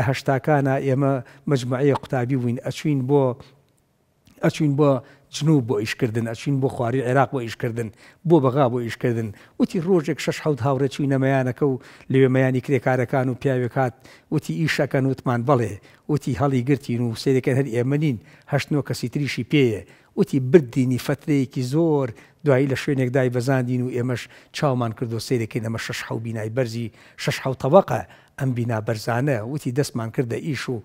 هەشتاکانە ئێمە مجموعەیە قوتابی بووین ئەچین بۆ ئەچین بۆ جنوب بۆ ئیشکردن ئەچین بۆ خواری عێراق بۆ ئیشکردن بۆ بەغا بۆ ئیشکردن وتی ڕۆژێک شش حوت هاوڕە چوی نەمەیانەکە و لێمەیانی کرێکارەکان و پیاوێکات وتی ئیشەکەن وتمان بڵێ وتی هەڵی گرتین و سێدەکەن هەر ئێمەنین هەشتنەوە کەسی تریشی پێیە وتی بردینی فترەیەکی زۆر دوایی لە شوێنێکدای بەزاندین و ئێمەش چاومان کردو سیرەکەی ئەمە شش حوبینای بەرزی شش حوتەوەقە ئەم بینابەرزانە وتی دەستمان کردە ئیش و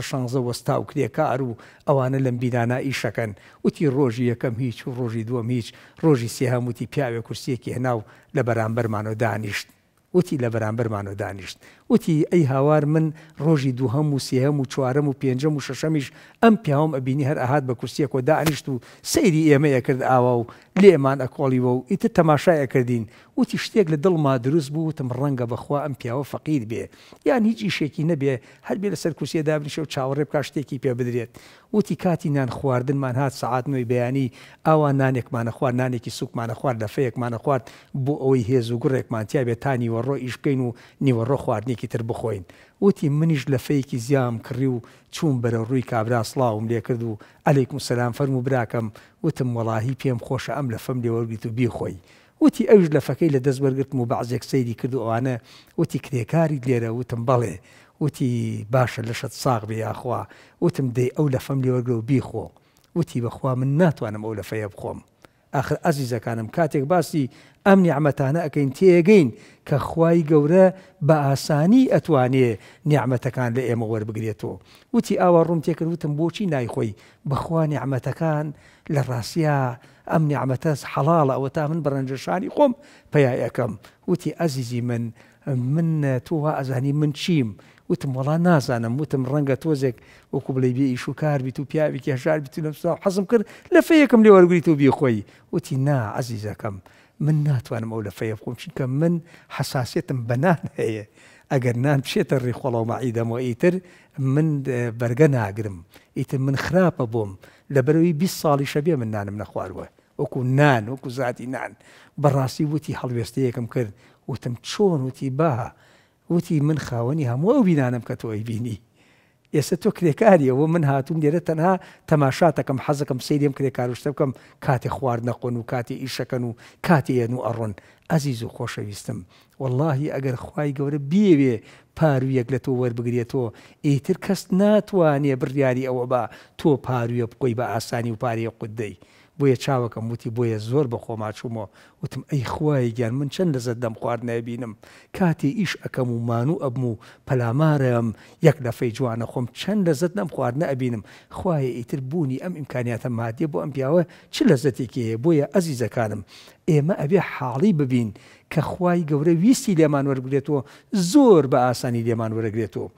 16 وەستا و کرێکار و ئەوانە لەم بینانە ئیشەکەن وتی ڕۆژی یەکەم هیچ و ڕۆژی دووەم هیچ ڕۆژی سێهام وتی پیاوێ کورسیەکی هێناو لە بەرامبەرمانەوە دانیشت وتی لە بەرامبەرمانەوە دانیشت وتی ئەی هاوار من ڕۆژی دووهەم و سێهەم و چوارم و پێنجم و شەشەمیش ئەم پیاوم ئەبینی هەر ئاهات بە کورسیەکۆ دانیشت و سەیری ئێمەیە کرد ئاوا و لێمان ئەکۆڵیەوە و ئیتر تەماشایەکردین وتی شتێک لە دڵما دروست بوو تم ڕەنگە بەخوا ئەم پیاوە فەقیر بێ یان هیچ ئیشێکی نەبێ هەر بێ لەسەر کوسیە دابنیشە و چاوەڕێ بک شتێکی پێ بدرێت وتی کاتی نان خواردنمان هات سعات نوۆی بەیانی ئاوا نانێکمانە خوارد نانێکی سوکمانە خوارد دەفەیەکمانە خوارد بۆ ئەوەی هێز و گوڕێکمانتییا بێت تا نیوەڕۆ ئیشکەین و نیوەڕۆ خواردنێکی تر بخۆین وتی منیش لە فەیەکی زیام کڕی و چوون بەرە ڕووی کابرا سلااوم لێ کرد و ئەلیکم سەسلام فەرم و براکەم وتم وڵاهی پێم خۆشە ئەم لە فەم لێوەربیت و بیخۆی وتی ئەوش لە فەکەی لە دەست بەرگتم و بەعزێک سەیری کرد و ئەوانە وتی کرێکاری لێرە وتم بەڵێ وتی باشە لەشت ساغ بێ یاخوا وتم دەی ئەو لە فەم لێوەرگە و بیخۆ وتی بەخوا من ناتوانم ئەو لە فەیە بخۆم. ئاخر ئازیزەکانم کاتێک باسی ئەم نیعممەتانە ئەەکەین تێگەین کە خوای گەورە بە ئاسانی ئەتوانێ نیعممەتەکان لە ئێمە وەربگرێتەوە وتی ئاوا ڕوم تێکردوتم بۆچی نایخۆی بەخوا نیعممەتەکان لە ڕاستیا ئەم نیعممەتەس حەڵاڵە ئەوە تا من بەڕەنجەشانی خۆم پیاەکەم وتی ئەزیزی من من توها ئەزانی من چیم وتم وڵا نازانم وتم ڕەنگە تۆزێک وەکو بڵێ بێ ئیش و کار بیت و پیاوی کێشار بیت و حەزم کرد لە فەیەکەم لێ وەرگیت و بیخۆی وتی نا عزیزەکەم من ناتوان مولا فيفقوم شنك من حساسية بنان هي اگر نان بشيت الريخ والله ما عيدم وإيتر من برقنا أقرم إيتر من خراب بوم لبروي بيس صالي شبيه من نان من أخواروه وكو نان وكو زادي نان براسي وتي حل بيستيكم كرد وتم تشون وتي باها وتي من خاوني هم وو بينانم كتو أي بيني ئێستا تۆ کرێکاریەوە من هاتوون لێرە تەنها تەماشاتەکەم حەزەکەم سیریم کرێکاروشتە بکەم کاتی خوارد نەخۆن و کاتی ئیشەکەن و کاتیێن و ئەڕۆن ئەزیز و خۆشەویستم واللهی ئەگەر خی گەورە بێوێ پارویەک لە تۆ وەربگرێتەوە ئیتر کەس ناتوانێ بڕیاری ئەوە بە تۆ پارویە بکۆی بە ئاسانی و پارەیە قودەی بۆیە چاوەکەم وتی بۆیە زۆر بە خۆماچوومەوە وتم ئەی خوای گیان من چەند دەزت دەم خواردنەبینم کاتی ئیش ئەەکەم و مانوو ئەبم و پەلامارم یەک دەفەی جوانە خۆم چەند دەزت نەم خواردنە ئەبینم خوایە ئیتر بوونی ئەم ئیمکانیاتە مادیە بۆ ئەم پیاوە چ لەزەتێکی هەیە بۆیە ئەزیزەکانم ئێمە ئەبێ حاڵی ببین کە خوای گەورە ویستی لێمان وەرگێتەوە زۆر بە ئاسانی لێمان وەرەگرێتەوە.